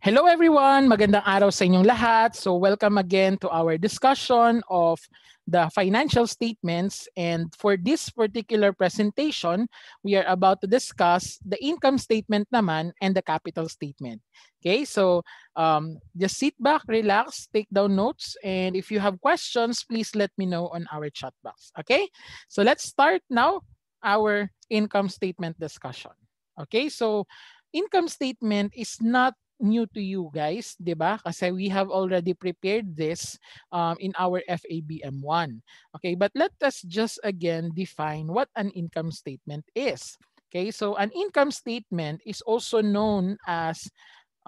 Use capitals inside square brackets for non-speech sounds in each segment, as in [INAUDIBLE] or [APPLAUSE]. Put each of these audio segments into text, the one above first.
Hello everyone! Magandang araw sa inyong lahat. So welcome again to our discussion of the financial statements. And for this particular presentation, we are about to discuss the income statement naman and the capital statement. Okay, so um, just sit back, relax, take down notes. And if you have questions, please let me know on our chat box. Okay, so let's start now our income statement discussion. Okay, so income statement is not new to you guys, 'di ba? Kasi we have already prepared this um, in our FABM1. Okay, but let us just again define what an income statement is. Okay, so an income statement is also known as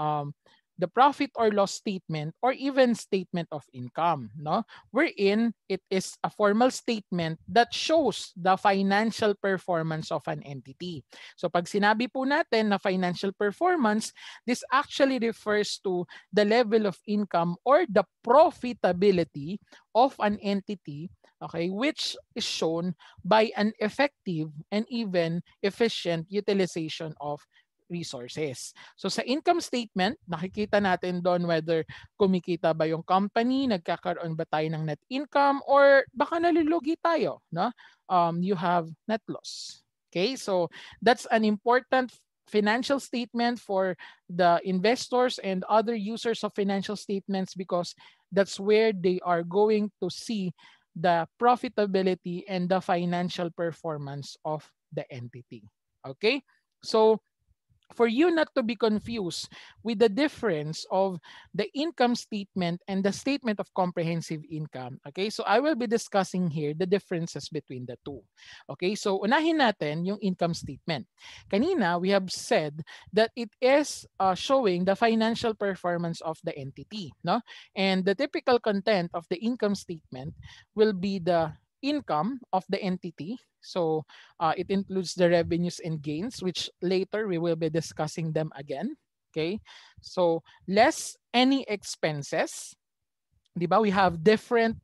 um, the profit or loss statement or even statement of income no wherein it is a formal statement that shows the financial performance of an entity so pag sinabi po natin na financial performance this actually refers to the level of income or the profitability of an entity okay which is shown by an effective and even efficient utilization of resources. So sa income statement, nakikita natin doon whether kumikita ba yung company, nagkakaroon ba tayo ng net income, or baka nalulugi tayo. No? Um, you have net loss. Okay, so that's an important financial statement for the investors and other users of financial statements because that's where they are going to see the profitability and the financial performance of the entity. Okay, so for you not to be confused with the difference of the income statement and the statement of comprehensive income. Okay, so I will be discussing here the differences between the two. Okay, so unahin natin yung income statement. Kanina, we have said that it is uh, showing the financial performance of the entity. no? And the typical content of the income statement will be the income of the entity. So uh, it includes the revenues and gains, which later we will be discussing them again. Okay, so less any expenses. Diba? We have different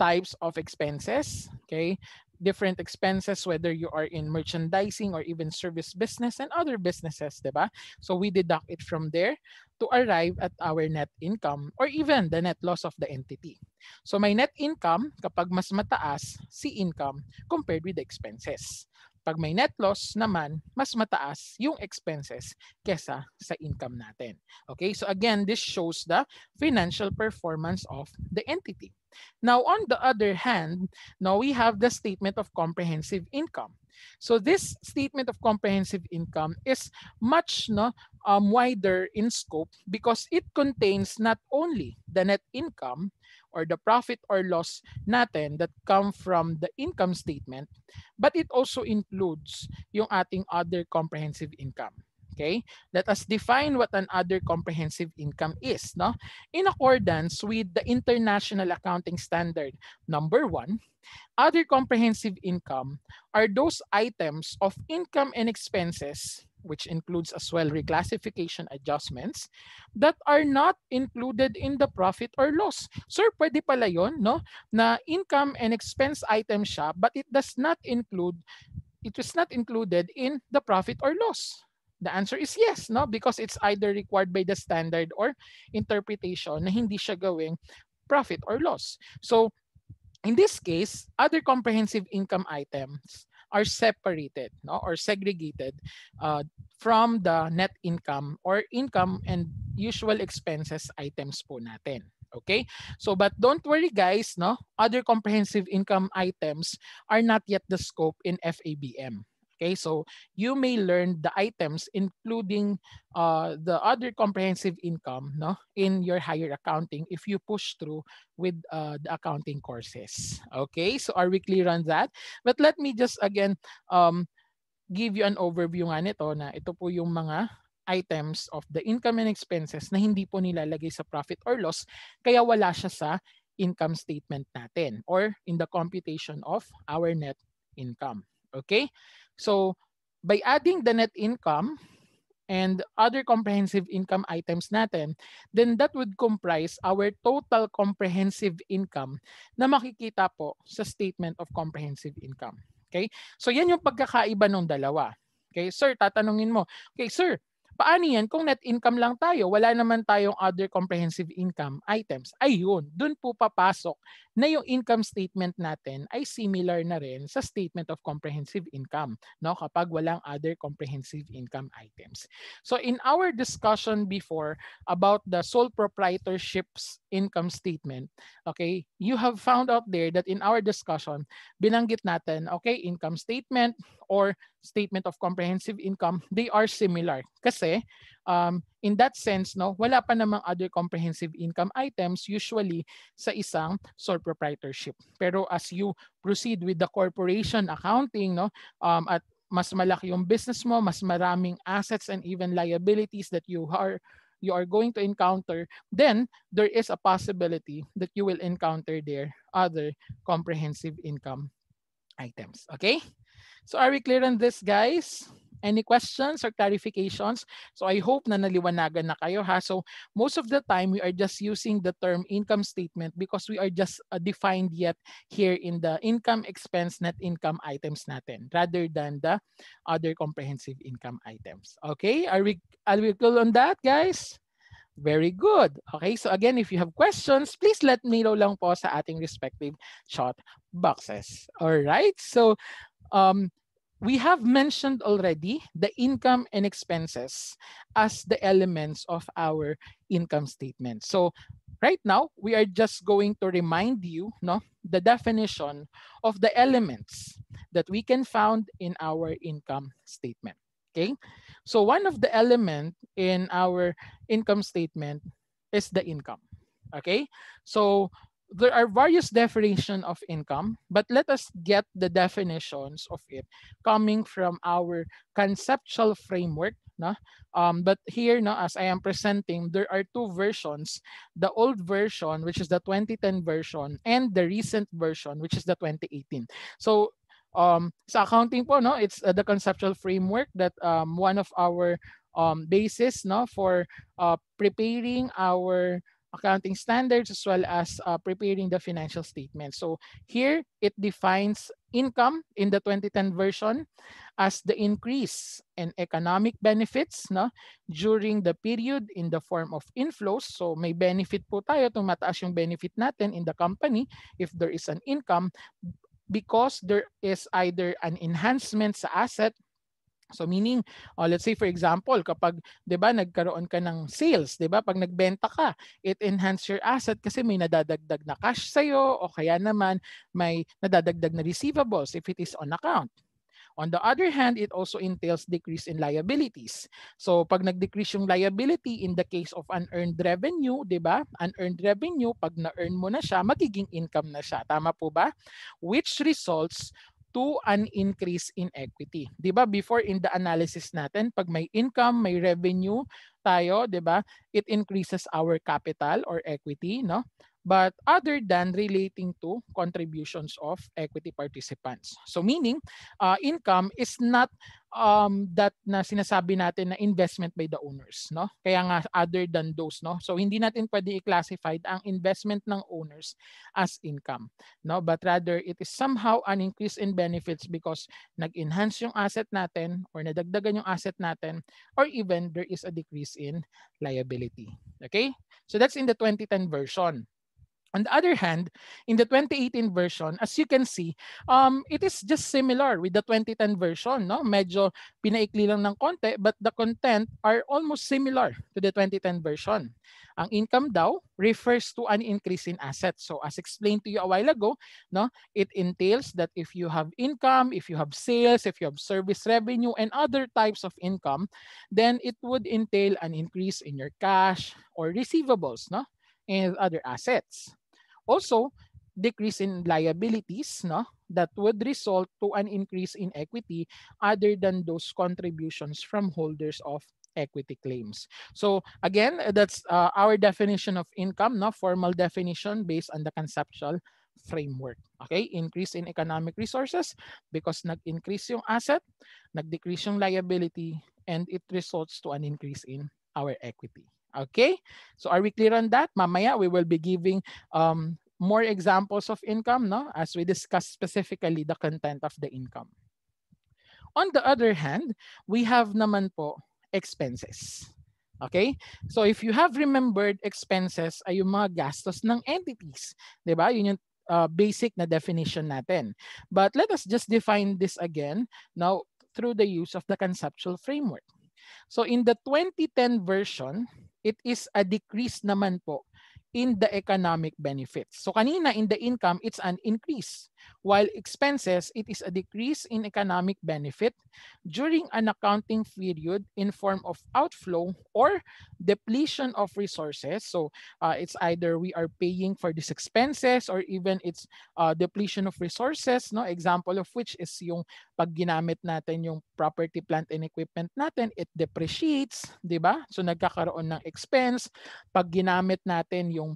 types of expenses. Okay, different expenses, whether you are in merchandising or even service business and other businesses, diba? So we deduct it from there to arrive at our net income or even the net loss of the entity. So my net income, kapag mas mataas, si income compared with the expenses. Pag may net loss naman, mas mataas yung expenses kesa sa income natin. Okay, so again, this shows the financial performance of the entity. Now, on the other hand, now we have the statement of comprehensive income. So this statement of comprehensive income is much no, um, wider in scope because it contains not only the net income, or the profit or loss natin that come from the income statement but it also includes yung ating other comprehensive income. Okay? Let us define what an other comprehensive income is, no? In accordance with the International Accounting Standard number 1, other comprehensive income are those items of income and expenses which includes as well reclassification adjustments that are not included in the profit or loss. Sir, pwede pala yon, no? Na income and expense item siya but it does not include it was not included in the profit or loss. The answer is yes, no? Because it's either required by the standard or interpretation na hindi siya gawing profit or loss. So, in this case, other comprehensive income items are separated no or segregated uh, from the net income or income and usual expenses items po natin okay so but don't worry guys no other comprehensive income items are not yet the scope in FABM Okay, so you may learn the items including uh, the other comprehensive income no, in your higher accounting if you push through with uh, the accounting courses. Okay, so are we clear on that? But let me just again um, give you an overview nga nito na ito po yung mga items of the income and expenses na hindi po nilalagay sa profit or loss kaya wala siya sa income statement natin or in the computation of our net income. Okay? So by adding the net income and other comprehensive income items natin, then that would comprise our total comprehensive income na makikita po sa statement of comprehensive income. Okay? So yan yung pagkakaiba ng dalawa. Okay, sir, tatanungin mo. Okay, sir, Paano yan? Kung net income lang tayo, wala naman tayong other comprehensive income items. Ayun, dun po papasok na yung income statement natin ay similar na rin sa statement of comprehensive income no? kapag walang other comprehensive income items. So in our discussion before about the sole proprietorship's income statement, okay, you have found out there that in our discussion, binanggit natin, okay, income statement, or statement of comprehensive income, they are similar. Kasi um, in that sense, no, wala pa namang other comprehensive income items usually sa isang sole proprietorship. Pero as you proceed with the corporation accounting, no, um, at mas malaki yung business mo, mas maraming assets and even liabilities that you are you are going to encounter, then there is a possibility that you will encounter their other comprehensive income items. Okay? So are we clear on this, guys? Any questions or clarifications? So I hope na naliwanagan na kayo ha. So most of the time, we are just using the term income statement because we are just uh, defined yet here in the income, expense, net income items natin rather than the other comprehensive income items. Okay? Are we, are we cool on that, guys? Very good. Okay, so again, if you have questions, please let me know lang po sa ating respective chat boxes. All right, so Um, we have mentioned already the income and expenses as the elements of our income statement. So right now, we are just going to remind you no, the definition of the elements that we can found in our income statement. Okay, so one of the element in our income statement is the income. Okay, so there are various definitions of income, but let us get the definitions of it coming from our conceptual framework. No? Um, but here, no, as I am presenting, there are two versions, the old version, which is the 2010 version, and the recent version, which is the 2018. So um, sa accounting po, no, it's uh, the conceptual framework that um, one of our um, basis no, for uh, preparing our accounting standards as well as uh, preparing the financial statements. So here it defines income in the 2010 version as the increase in economic benefits no, during the period in the form of inflows. So may benefit po tayo, tumataas yung benefit natin in the company if there is an income because there is either an enhancement sa asset So meaning, oh, let's say for example, kapag 'di ba nagkaroon ka ng sales, 'di ba? Pag nagbenta ka, it enhance your asset kasi may nadadagdag na cash sa iyo o kaya naman may nadadagdag na receivables if it is on account. On the other hand, it also entails decrease in liabilities. So pag nag-decrease yung liability in the case of unearned revenue, 'di ba? Unearned revenue pag na-earn mo na siya, magiging income na siya. Tama po ba? Which results to an increase in equity. 'Di ba? Before in the analysis natin, pag may income, may revenue tayo, 'di ba? It increases our capital or equity, no? but other than relating to contributions of equity participants. So meaning, uh, income is not um, that na sinasabi natin na investment by the owners. no Kaya nga other than those. no So hindi natin pwede i-classify ang investment ng owners as income. no But rather, it is somehow an increase in benefits because nag-enhance yung asset natin or nadagdagan yung asset natin or even there is a decrease in liability. Okay? So that's in the 2010 version. On the other hand, in the 2018 version, as you can see, um, it is just similar with the 2010 version. No? Medyo pinaikli lang ng konti, but the content are almost similar to the 2010 version. Ang income daw refers to an increase in assets. So as explained to you a while ago, no, it entails that if you have income, if you have sales, if you have service revenue, and other types of income, then it would entail an increase in your cash or receivables no, and other assets. Also, decrease in liabilities no that would result to an increase in equity other than those contributions from holders of equity claims. So again, that's uh, our definition of income, no formal definition based on the conceptual framework. Okay, increase in economic resources because nag-increase yung asset, nag-decrease yung liability, and it results to an increase in our equity. Okay? So are we clear on that? Mamaya, we will be giving um, more examples of income no? as we discuss specifically the content of the income. On the other hand, we have naman po expenses. Okay? So if you have remembered expenses ay yung mga gastos ng entities. ba? Diba? Yun yung uh, basic na definition natin. But let us just define this again now through the use of the conceptual framework. So in the 2010 version, it is a decrease naman po in the economic benefits. So kanina in the income, it's an increase while expenses, it is a decrease in economic benefit during an accounting period in form of outflow or depletion of resources. So uh, it's either we are paying for these expenses or even it's uh, depletion of resources. No Example of which is yung pag ginamit natin yung property, plant, and equipment natin, it depreciates, di ba? So nagkakaroon ng expense. Pag ginamit natin yung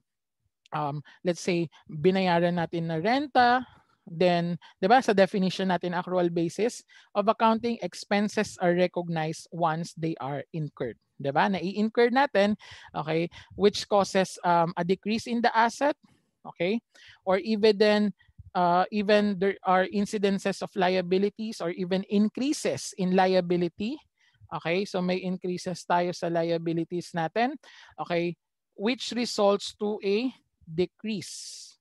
um, let's say, binayaran natin na renta, then 'di ba sa definition natin accrual basis of accounting expenses are recognized once they are incurred 'di ba nai-incur natin okay which causes um, a decrease in the asset okay or even then uh, even there are incidences of liabilities or even increases in liability okay so may increases tayo sa liabilities natin okay which results to a decrease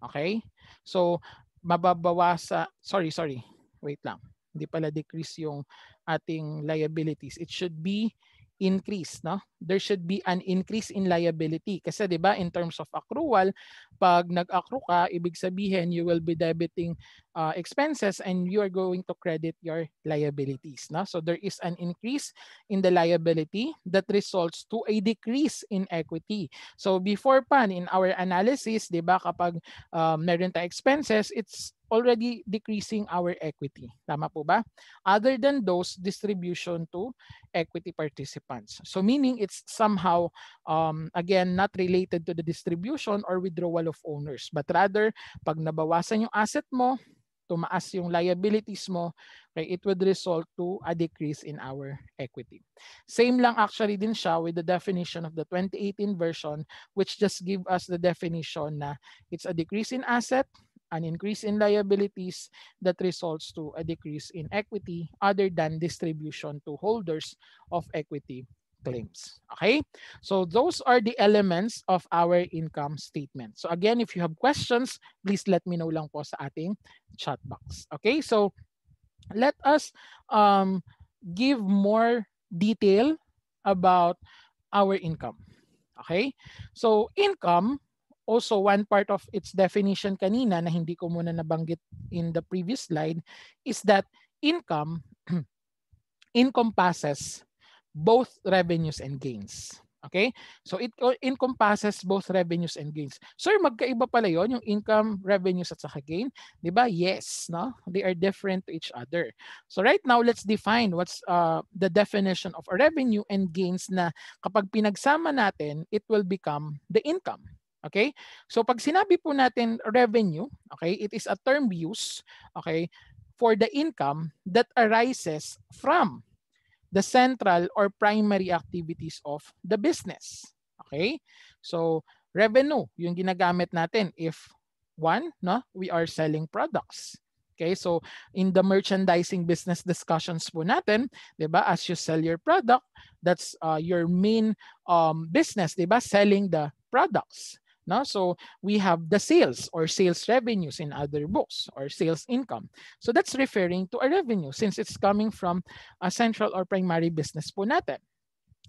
okay So, mababawasa, sorry, sorry, wait lang. Hindi pala decrease yung ating liabilities. It should be increase, no? There should be an increase in liability kasi 'di ba in terms of accrual, pag nag-accrue ka, ibig sabihin you will be debiting uh, expenses and you are going to credit your liabilities, no? So there is an increase in the liability that results to a decrease in equity. So before pan in our analysis, 'di ba kapag um, meron tayong expenses, it's already decreasing our equity. Tama po ba? Other than those, distribution to equity participants. So meaning it's somehow, um, again, not related to the distribution or withdrawal of owners. But rather, pag nabawasan yung asset mo, tumaas yung liabilities mo, okay, it would result to a decrease in our equity. Same lang actually din siya with the definition of the 2018 version which just give us the definition na it's a decrease in asset an increase in liabilities that results to a decrease in equity other than distribution to holders of equity claims. Okay, so those are the elements of our income statement. So again, if you have questions, please let me know lang po sa ating chat box. Okay, so let us um, give more detail about our income. Okay, so income also one part of its definition kanina na hindi ko muna nabanggit in the previous slide is that income [CLEARS THROAT] encompasses both revenues and gains. Okay? So it encompasses both revenues and gains. So magkaiba pala 'yon, yung income, revenues at saka gain, 'di ba? Yes, no? They are different to each other. So right now, let's define what's uh, the definition of a revenue and gains na kapag pinagsama natin, it will become the income. Okay? So pag sinabi po natin revenue, okay, it is a term used, okay, for the income that arises from the central or primary activities of the business. Okay? So revenue, yung ginagamit natin if one, no, we are selling products. Okay, so in the merchandising business discussions po natin, 'di ba? As you sell your product, that's uh, your main um, business, 'di ba? Selling the products. No? So we have the sales or sales revenues in other books or sales income. So that's referring to a revenue since it's coming from a central or primary business po natin.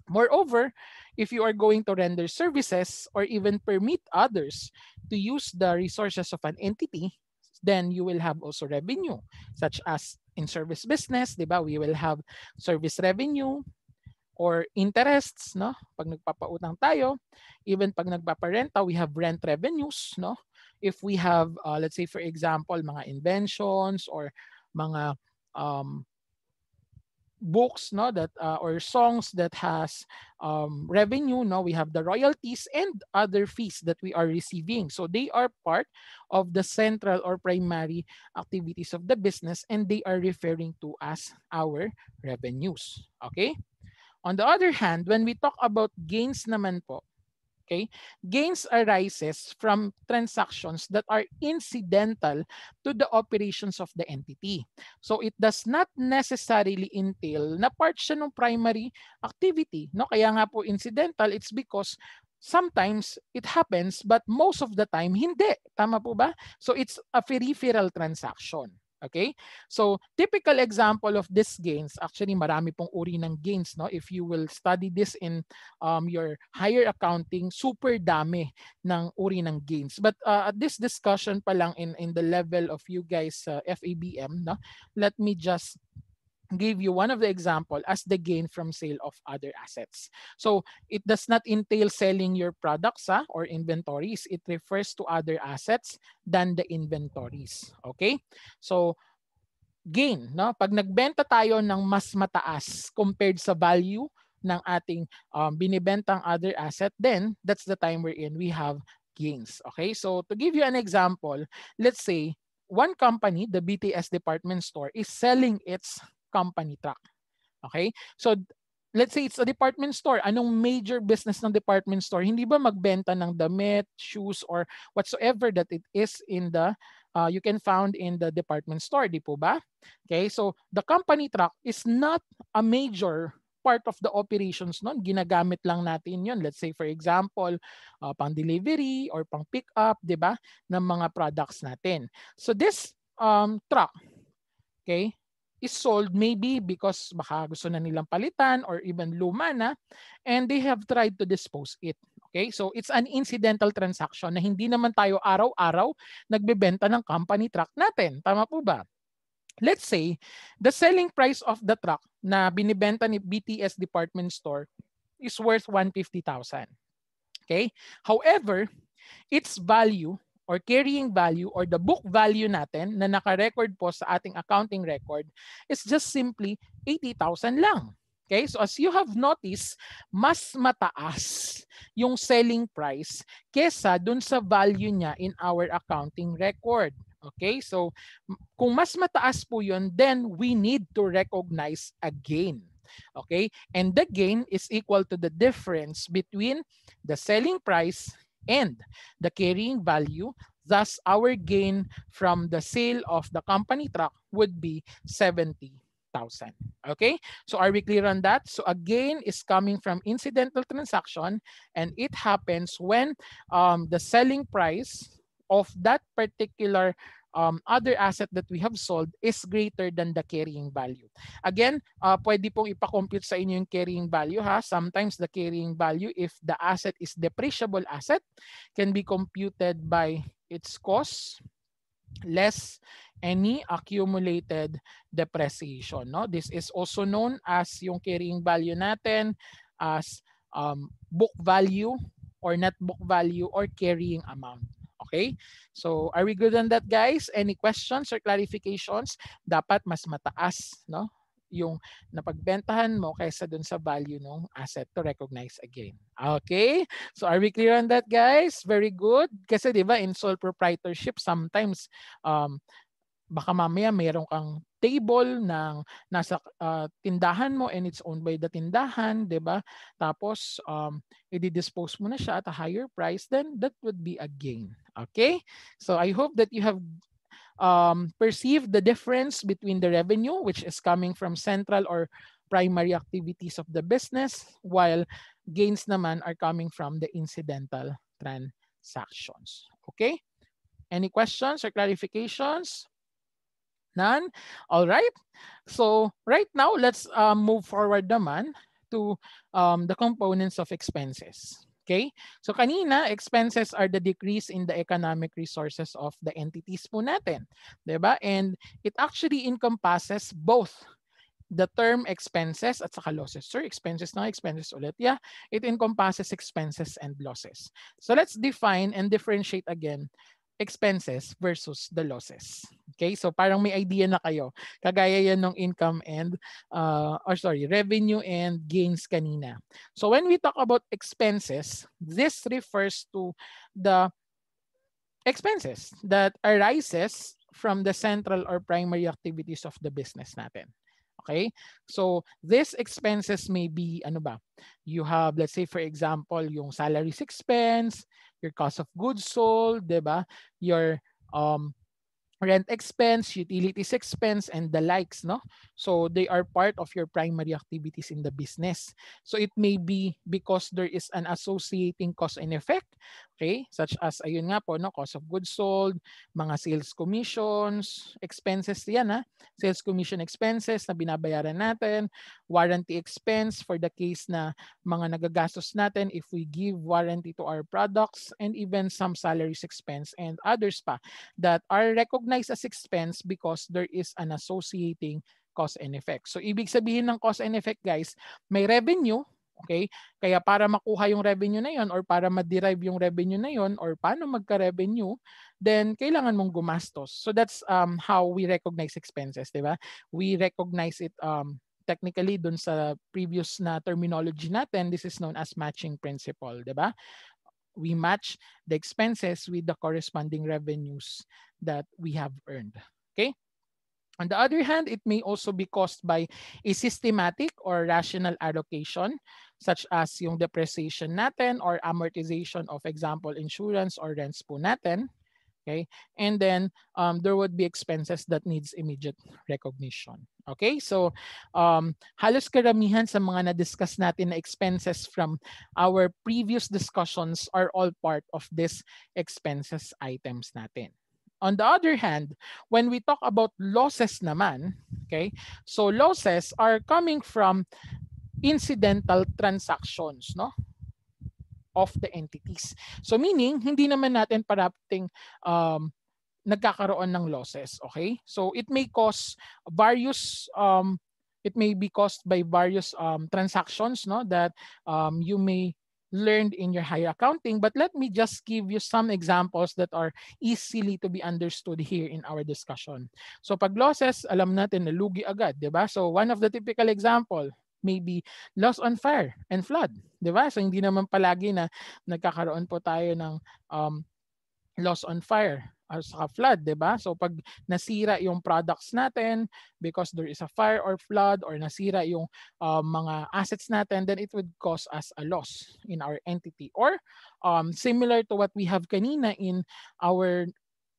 Moreover, if you are going to render services or even permit others to use the resources of an entity, then you will have also revenue such as in service business, di ba? We will have service revenue, or interests, no? Pag nagpapautang tayo, even pag nagpaparenta, we have rent revenues, no? If we have, uh, let's say for example, mga inventions or mga um, books no that uh, or songs that has um, revenue no we have the royalties and other fees that we are receiving so they are part of the central or primary activities of the business and they are referring to as our revenues okay On the other hand, when we talk about gains naman po, okay, gains arises from transactions that are incidental to the operations of the entity. So it does not necessarily entail na part siya ng primary activity. No? Kaya nga po incidental, it's because sometimes it happens but most of the time hindi. Tama po ba? So it's a peripheral transaction. Okay? So, typical example of these gains, actually marami pong uri ng gains. No? If you will study this in um, your higher accounting, super dami ng uri ng gains. But uh, at this discussion pa lang in, in the level of you guys uh, FABM, no? let me just give you one of the example as the gain from sale of other assets. So it does not entail selling your products ha, ah, or inventories. It refers to other assets than the inventories. Okay? So gain. No? Pag nagbenta tayo ng mas mataas compared sa value ng ating um, binibentang other asset, then that's the time we're in. We have gains. Okay? So to give you an example, let's say one company, the BTS department store, is selling its company truck. Okay? So, let's say it's a department store. Anong major business ng department store? Hindi ba magbenta ng damit, shoes, or whatsoever that it is in the uh, you can found in the department store, di po ba? Okay, so the company truck is not a major part of the operations nun. Ginagamit lang natin yun. Let's say for example, uh, pang delivery or pang pick up, di ba, ng mga products natin. So this um, truck, okay, is sold maybe because baka gusto na nilang palitan or even luma na and they have tried to dispose it. Okay? So it's an incidental transaction na hindi naman tayo araw-araw nagbebenta ng company truck natin. Tama po ba? Let's say the selling price of the truck na binibenta ni BTS department store is worth 150,000. Okay? However, its value or carrying value or the book value natin na naka-record po sa ating accounting record is just simply 80,000 lang. Okay? So as you have noticed, mas mataas yung selling price kesa dun sa value niya in our accounting record. Okay? So kung mas mataas po yun, then we need to recognize a gain. Okay? And the gain is equal to the difference between the selling price and the carrying value. Thus, our gain from the sale of the company truck would be 70,000. Okay, so are we clear on that? So again, is coming from incidental transaction and it happens when um, the selling price of that particular um, other asset that we have sold is greater than the carrying value. Again, uh, pwede pong ipakompute sa inyo yung carrying value ha. Sometimes the carrying value if the asset is depreciable asset can be computed by its cost less any accumulated depreciation. No? This is also known as yung carrying value natin as um, book value or net book value or carrying amount. Okay? So, are we good on that, guys? Any questions or clarifications? Dapat mas mataas, no? yung napagbentahan mo kaysa dun sa value ng asset to recognize again. Okay? So are we clear on that guys? Very good. Kasi 'di ba in sole proprietorship sometimes um baka mamaya mayroon kang table ng nasa uh, tindahan mo and it's owned by the tindahan, 'di ba? Tapos um i-dispose mo na siya at a higher price, then that would be a gain. Okay, so I hope that you have um, perceived the difference between the revenue, which is coming from central or primary activities of the business, while gains naman are coming from the incidental transactions. Okay? Any questions or clarifications? None? All right. So right now, let's um, move forward naman to um, the components of expenses. Okay? So kanina, expenses are the decrease in the economic resources of the entities po natin. ba? Diba? And it actually encompasses both the term expenses at saka losses. Sir, expenses na expenses ulit. Yeah, it encompasses expenses and losses. So let's define and differentiate again expenses versus the losses. Okay? So parang may idea na kayo. Kagaya yan ng income and, uh, or sorry, revenue and gains kanina. So when we talk about expenses, this refers to the expenses that arises from the central or primary activities of the business natin. Okay? So, these expenses may be, ano ba? You have, let's say for example, yung salaries expense, your cost of goods sold, di ba? Your um, rent expense, utilities expense, and the likes. No? So they are part of your primary activities in the business. So it may be because there is an associating cause and effect, okay? Such as, ayun nga po, no? cost of goods sold, mga sales commissions, expenses yan ha? Sales commission expenses na binabayaran natin, warranty expense for the case na mga nagagastos natin if we give warranty to our products, and even some salaries expense and others pa that are recognized recognized as expense because there is an associating cause and effect. So ibig sabihin ng cause and effect guys, may revenue, okay? Kaya para makuha yung revenue na yon or para ma-derive yung revenue na yon or paano magka-revenue, then kailangan mong gumastos. So that's um, how we recognize expenses, di ba? We recognize it um, technically dun sa previous na terminology natin, this is known as matching principle, di ba? we match the expenses with the corresponding revenues that we have earned. Okay? On the other hand, it may also be caused by a systematic or rational allocation such as yung depreciation natin or amortization of example insurance or rents po natin. Okay, and then um, there would be expenses that needs immediate recognition. Okay, so um, halos karamihan sa mga na-discuss natin na expenses from our previous discussions are all part of this expenses items natin. On the other hand, when we talk about losses naman, okay, so losses are coming from incidental transactions, no? of the entities. So meaning, hindi naman natin parapting um, nagkakaroon ng losses. Okay? So it may cause various um, it may be caused by various um, transactions no that um, you may learned in your higher accounting but let me just give you some examples that are easily to be understood here in our discussion. So pag losses, alam natin na lugi agad, 'di ba? So one of the typical example, may be loss on fire and flood. Diba? So hindi naman palagi na nagkakaroon po tayo ng um, loss on fire or sa flood, 'di ba? So pag nasira yung products natin because there is a fire or flood or nasira yung uh, mga assets natin, then it would cause us a loss in our entity or um, similar to what we have kanina in our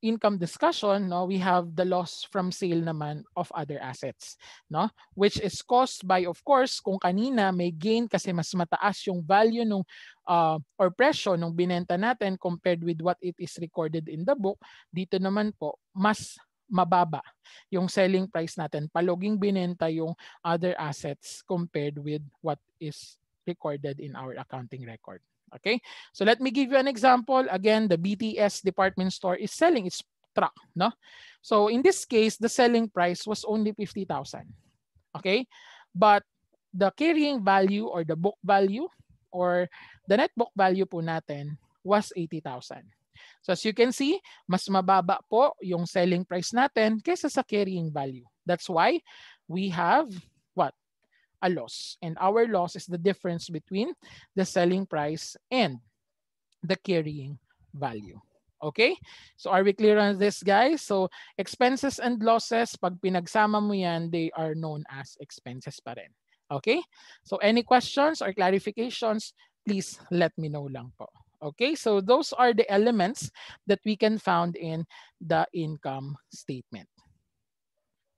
income discussion, no, we have the loss from sale naman of other assets, no, which is caused by of course kung kanina may gain kasi mas mataas yung value nung uh, or presyo nung binenta natin compared with what it is recorded in the book, dito naman po mas mababa yung selling price natin. Paloging binenta yung other assets compared with what is recorded in our accounting record. Okay? So let me give you an example. Again, the BTS department store is selling its truck, no? So in this case, the selling price was only 50,000. Okay? But the carrying value or the book value or the net book value po natin was 80,000. So as you can see, mas mababa po yung selling price natin kaysa sa carrying value. That's why we have what? a loss. And our loss is the difference between the selling price and the carrying value. Okay? So are we clear on this, guys? So expenses and losses, pag pinagsama mo yan, they are known as expenses pa rin. Okay? So any questions or clarifications, please let me know lang po. Okay, so those are the elements that we can found in the income statement.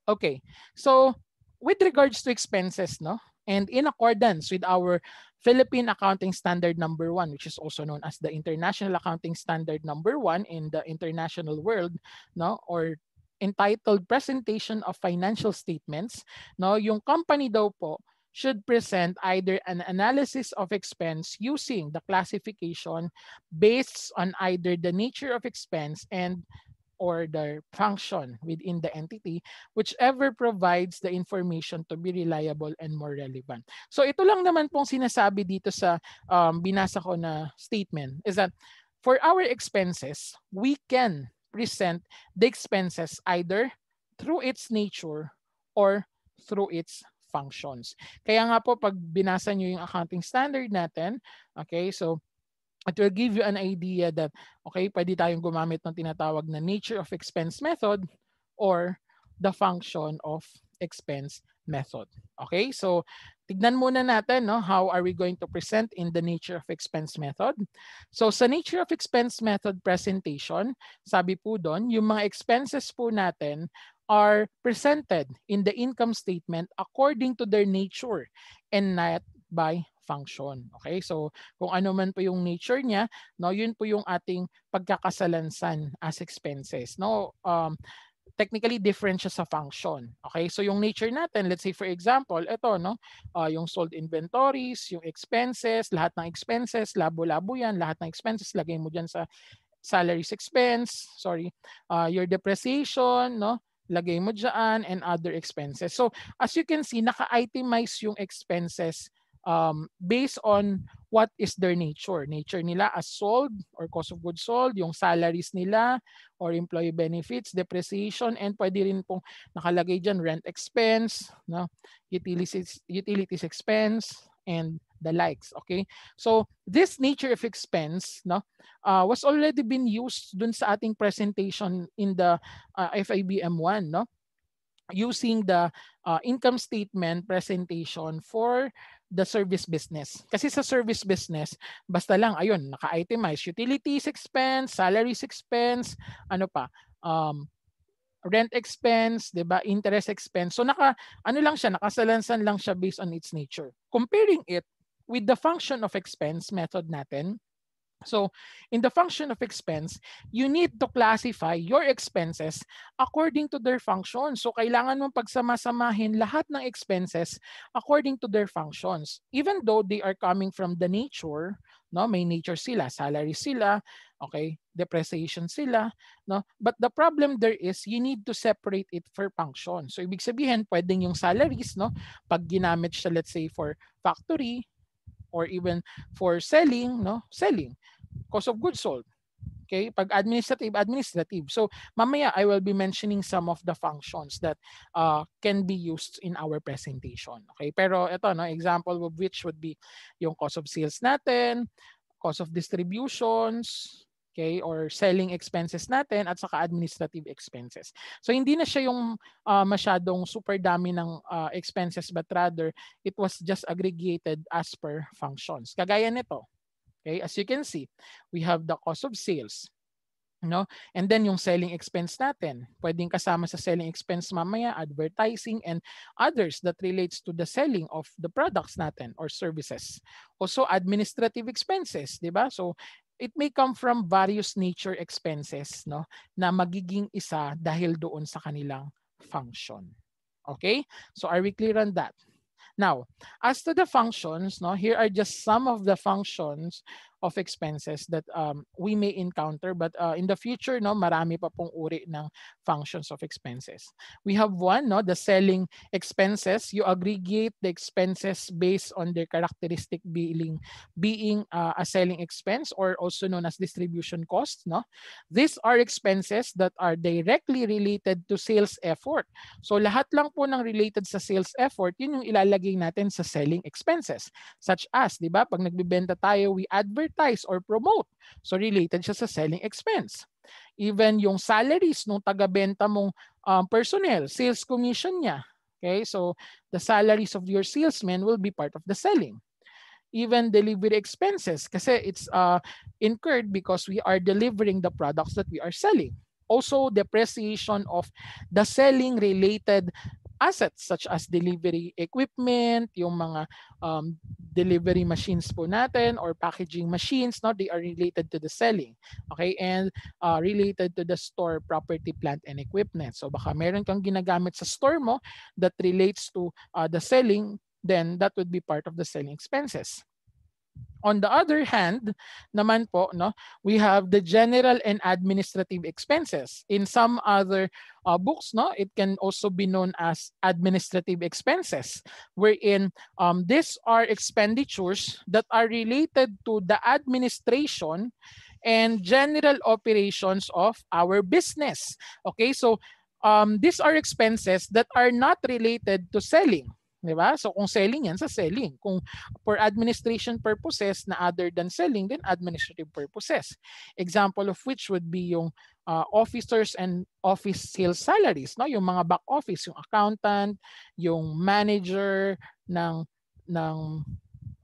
Okay, so with regards to expenses, no? And in accordance with our Philippine Accounting Standard Number 1, which is also known as the International Accounting Standard Number 1 in the international world, no? Or entitled Presentation of Financial Statements, no? Yung company daw po should present either an analysis of expense using the classification based on either the nature of expense and order function within the entity whichever provides the information to be reliable and more relevant. So ito lang naman pong sinasabi dito sa um, binasa ko na statement is that for our expenses, we can present the expenses either through its nature or through its functions. Kaya nga po pag binasa nyo yung accounting standard natin, okay, so It will give you an idea that, okay, pwede tayong gumamit ng tinatawag na nature of expense method or the function of expense method. Okay, so tignan muna natin no, how are we going to present in the nature of expense method. So sa nature of expense method presentation, sabi po doon, yung mga expenses po natin are presented in the income statement according to their nature and not by function. Okay? So kung ano man po yung nature niya, no, yun po yung ating pagkakasalansan as expenses. No, um, technically different siya sa function. Okay? So yung nature natin, let's say for example, ito no, uh, yung sold inventories, yung expenses, lahat ng expenses, labo-labo yan, lahat ng expenses lagay mo diyan sa salaries expense, sorry, uh, your depreciation, no? Lagay mo diyan and other expenses. So as you can see, naka-itemize yung expenses um, based on what is their nature. Nature nila as sold or cost of goods sold, yung salaries nila or employee benefits, depreciation, and pwede rin pong nakalagay dyan rent expense, no? utilities, utilities expense, and the likes. Okay? So, this nature of expense no, uh, was already been used dun sa ating presentation in the uh, FIBM 1. No? using the uh, income statement presentation for the service business. Kasi sa service business, basta lang, ayun, naka-itemize. Utilities expense, salaries expense, ano pa, um, rent expense, 'di ba? Interest expense. So naka ano lang siya, nakasalansan lang siya based on its nature. Comparing it with the function of expense method natin, So, in the function of expense, you need to classify your expenses according to their function. So, kailangan mong pagsamasamahin lahat ng expenses according to their functions. Even though they are coming from the nature, no? May nature sila, salary sila, okay? Depreciation sila, no? But the problem there is you need to separate it for function. So, ibig sabihin, pwedeng yung salaries, no? Pag ginamit siya, let's say, for factory, or even for selling, no? Selling. Cost of goods sold. Okay, pag administrative, administrative. So mamaya I will be mentioning some of the functions that uh, can be used in our presentation. Okay, pero ito no, example of which would be yung cost of sales natin, cost of distributions, okay or selling expenses natin at saka administrative expenses. So hindi na siya yung uh, masyadong super dami ng uh, expenses but rather it was just aggregated as per functions. Kagaya nito. Okay, as you can see, we have the cost of sales. No? And then yung selling expense natin, pwedeng kasama sa selling expense mamaya, advertising and others that relates to the selling of the products natin or services. Also administrative expenses, 'di ba? So It may come from various nature expenses no na magiging isa dahil doon sa kanilang function. Okay? So are we clear on that? Now, as to the functions, no, here are just some of the functions of expenses that um, we may encounter but uh, in the future no marami pa pong uri ng functions of expenses we have one no the selling expenses you aggregate the expenses based on their characteristic being being uh, a selling expense or also known as distribution costs no these are expenses that are directly related to sales effort so lahat lang po ng related sa sales effort yun yung ilalagay natin sa selling expenses such as di ba pag nagbebenta tayo we advertise advertise or promote. So related siya sa selling expense. Even yung salaries ng taga-benta mong um, personnel, sales commission niya. Okay? So the salaries of your salesmen will be part of the selling. Even delivery expenses kasi it's uh, incurred because we are delivering the products that we are selling also depreciation of the selling related assets such as delivery equipment, yung mga um, delivery machines po natin or packaging machines, no? they are related to the selling. Okay? And uh, related to the store property, plant, and equipment. So baka meron kang ginagamit sa store mo that relates to uh, the selling, then that would be part of the selling expenses. On the other hand, naman po, no, we have the general and administrative expenses. In some other uh, books, no, it can also be known as administrative expenses, wherein um, these are expenditures that are related to the administration and general operations of our business. Okay, so um, these are expenses that are not related to selling. 'di ba? So kung selling 'yan sa selling, kung for administration purposes na other than selling then administrative purposes. Example of which would be yung uh, officers and office sales salaries, no? Yung mga back office, yung accountant, yung manager ng ng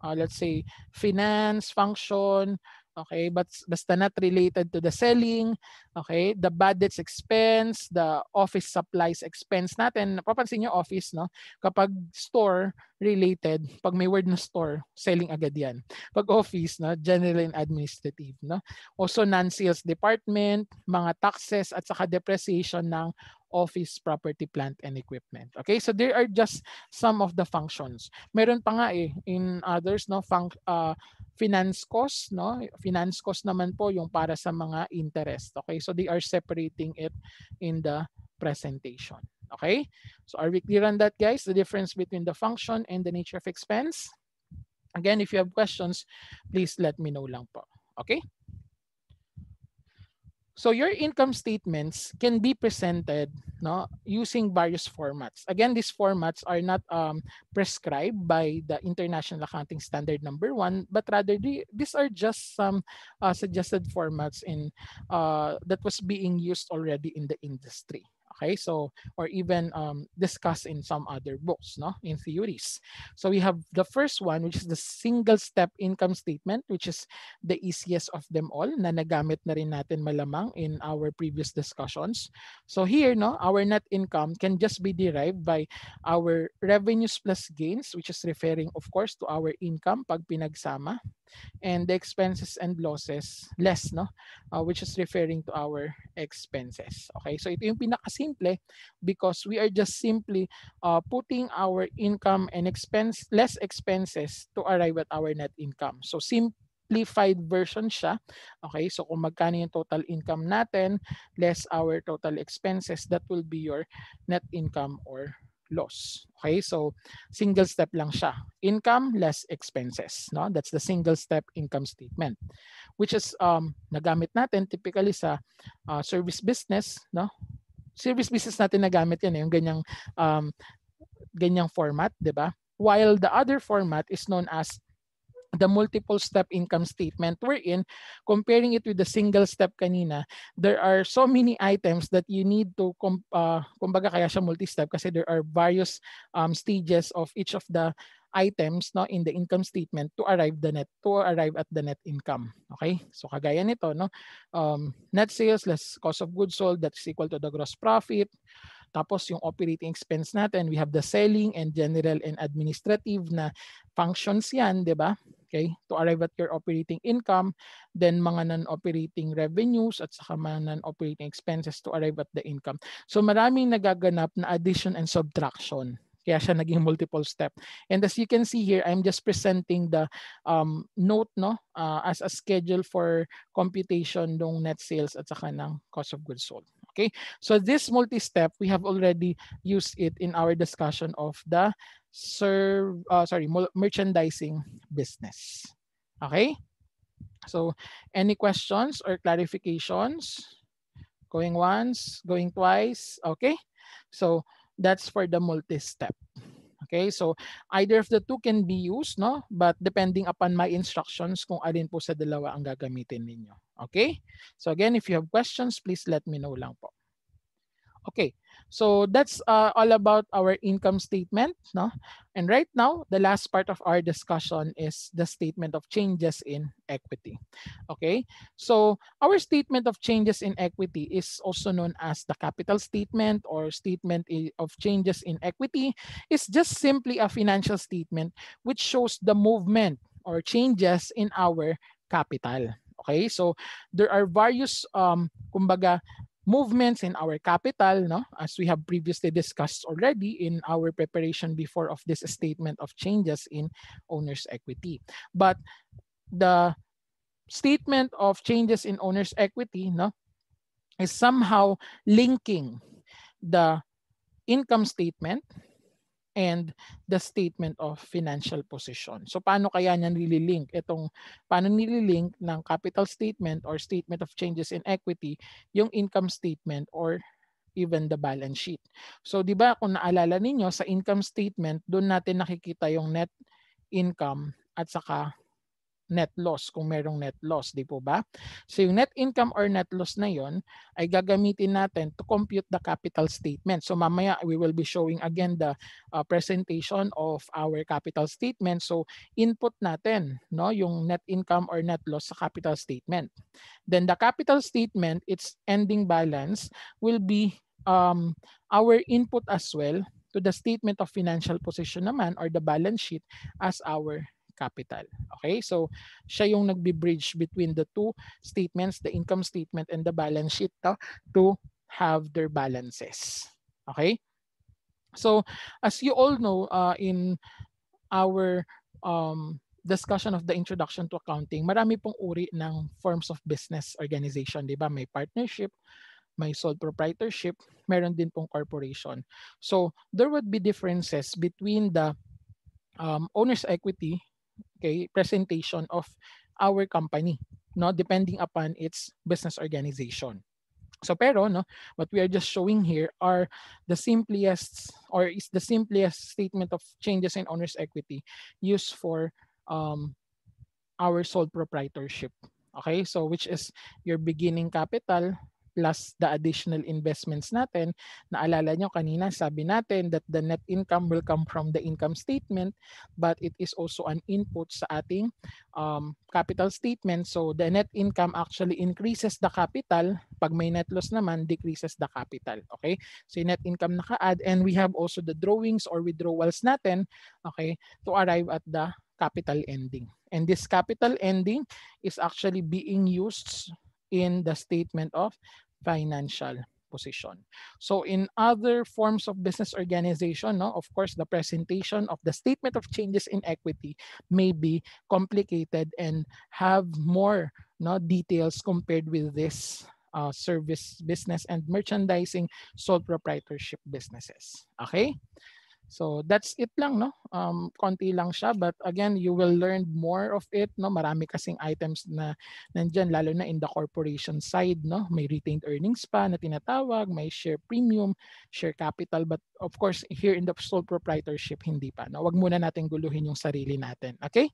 uh, let's say finance function, Okay, but basta not related to the selling, okay, the bad expense, the office supplies expense natin. papansin niyo office, no? Kapag store, related, pag may word na store, selling agad yan. Pag office, no, general and administrative. No? Also non-sales department, mga taxes at saka depreciation ng office property plant and equipment okay so there are just some of the functions meron pa nga eh in others no fun- uh, ah, finance cost no finance cost naman po yung para sa mga interest okay so they are separating it in the presentation Okay? So are we clear on that, guys? The difference between the function and the nature of expense? Again, if you have questions, please let me know lang po. Okay? So your income statements can be presented no, using various formats. Again, these formats are not um, prescribed by the International Accounting Standard number one, but rather the, these are just some uh, suggested formats in uh, that was being used already in the industry. okay so or even um, discuss in some other books no in theories so we have the first one which is the single step income statement which is the easiest of them all na nagamit na rin natin malamang in our previous discussions so here no our net income can just be derived by our revenues plus gains which is referring of course to our income pag pinagsama and the expenses and losses less no uh, which is referring to our expenses okay so ito yung pinaka simple because we are just simply uh, putting our income and expense less expenses to arrive at our net income. So simplified version siya. Okay, so kung magkano yung total income natin, less our total expenses, that will be your net income or loss. Okay, so single step lang siya. Income less expenses. No? That's the single step income statement. Which is um, nagamit natin typically sa uh, service business. No? service business natin nagamit yan eh, yung ganyang um, ganyang format, 'di ba? While the other format is known as the multiple step income statement wherein comparing it with the single step kanina there are so many items that you need to uh, kumbaga kaya siya multi-step kasi there are various um, stages of each of the items no in the income statement to arrive the net to arrive at the net income okay so kagaya nito no um, net sales less cost of goods sold that's equal to the gross profit tapos yung operating expense natin we have the selling and general and administrative na functions yan di ba okay to arrive at your operating income then mga non-operating revenues at saka mga non-operating expenses to arrive at the income so maraming nagaganap na addition and subtraction kaya siya naging multiple step. And as you can see here, I'm just presenting the um, note no uh, as a schedule for computation ng net sales at saka ng cost of goods sold. Okay, so this multi-step, we have already used it in our discussion of the serve, uh, sorry, merchandising business. Okay, so any questions or clarifications? Going once, going twice, okay? So That's for the multi-step. Okay, so either of the two can be used, no? But depending upon my instructions kung alin po sa dalawa ang gagamitin ninyo. Okay? So again, if you have questions, please let me know lang po. Okay, so that's uh, all about our income statement. No? And right now, the last part of our discussion is the statement of changes in equity. Okay, so our statement of changes in equity is also known as the capital statement or statement of changes in equity. It's just simply a financial statement which shows the movement or changes in our capital. Okay, so there are various um kumbaga movements in our capital, no? as we have previously discussed already in our preparation before of this statement of changes in owner's equity. But the statement of changes in owner's equity no, is somehow linking the income statement and the statement of financial position. So paano kaya niya nililink itong paano nililink ng capital statement or statement of changes in equity yung income statement or even the balance sheet. So 'di ba kung naalala ninyo sa income statement doon natin nakikita yung net income at saka net loss kung merong net loss, di po ba? So yung net income or net loss na yon ay gagamitin natin to compute the capital statement. So mamaya we will be showing again the uh, presentation of our capital statement. So input natin no yung net income or net loss sa capital statement. Then the capital statement, its ending balance will be um, our input as well to the statement of financial position naman or the balance sheet as our capital. Okay? So, siya yung nagbi bridge between the two statements, the income statement and the balance sheet to, ah, to have their balances. Okay? So, as you all know, uh, in our um, discussion of the introduction to accounting, marami pong uri ng forms of business organization, di ba? May partnership, may sole proprietorship, meron din pong corporation. So, there would be differences between the um, owner's equity okay, presentation of our company, no, depending upon its business organization. So pero no, what we are just showing here are the simplest or is the simplest statement of changes in owner's equity used for um, our sole proprietorship. Okay, so which is your beginning capital plus the additional investments natin. Naalala nyo kanina, sabi natin that the net income will come from the income statement but it is also an input sa ating um, capital statement. So the net income actually increases the capital. Pag may net loss naman, decreases the capital. Okay? So net income naka-add and we have also the drawings or withdrawals natin okay, to arrive at the capital ending. And this capital ending is actually being used in the statement of financial position. So in other forms of business organization, no, of course, the presentation of the statement of changes in equity may be complicated and have more no, details compared with this uh, service business and merchandising sole proprietorship businesses. Okay? So that's it lang no. Um konti lang siya but again you will learn more of it no. Marami kasing items na nandiyan lalo na in the corporation side no. May retained earnings pa na tinatawag, may share premium, share capital but of course here in the sole proprietorship hindi pa no. Huwag muna natin guluhin yung sarili natin. Okay?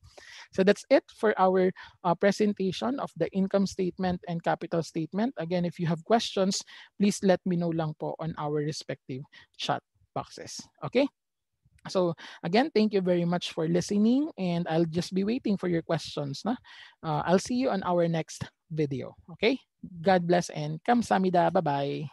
So that's it for our uh, presentation of the income statement and capital statement. Again, if you have questions, please let me know lang po on our respective chat boxes. Okay? So again, thank you very much for listening and I'll just be waiting for your questions. Na? Uh, I'll see you on our next video. Okay? God bless and kamsamida. Bye-bye.